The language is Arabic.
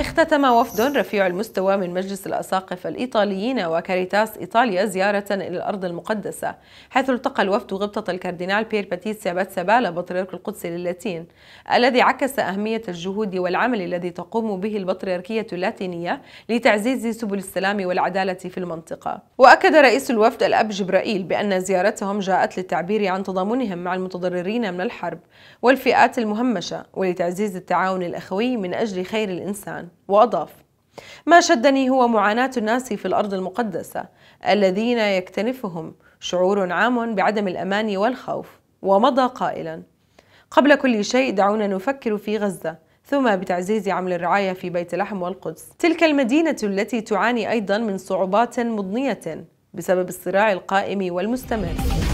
اختتم وفد رفيع المستوى من مجلس الأساقفة الإيطاليين وكاريتاس إيطاليا زيارة إلى الأرض المقدسة حيث التقى الوفد غبطة الكاردينال بير باتيسيا باتسابالا بطريرك القدس للاتين الذي عكس أهمية الجهود والعمل الذي تقوم به البطريركية اللاتينية لتعزيز سبل السلام والعدالة في المنطقة وأكد رئيس الوفد الأب جبرائيل بأن زيارتهم جاءت للتعبير عن تضامنهم مع المتضررين من الحرب والفئات المهمشة ولتعزيز التعاون الأخوي من أجل خير الإنسان وأضاف ما شدني هو معاناة الناس في الأرض المقدسة الذين يكتنفهم شعور عام بعدم الأمان والخوف ومضى قائلا قبل كل شيء دعونا نفكر في غزة ثم بتعزيز عمل الرعاية في بيت لحم والقدس تلك المدينة التي تعاني أيضا من صعوبات مضنية بسبب الصراع القائم والمستمر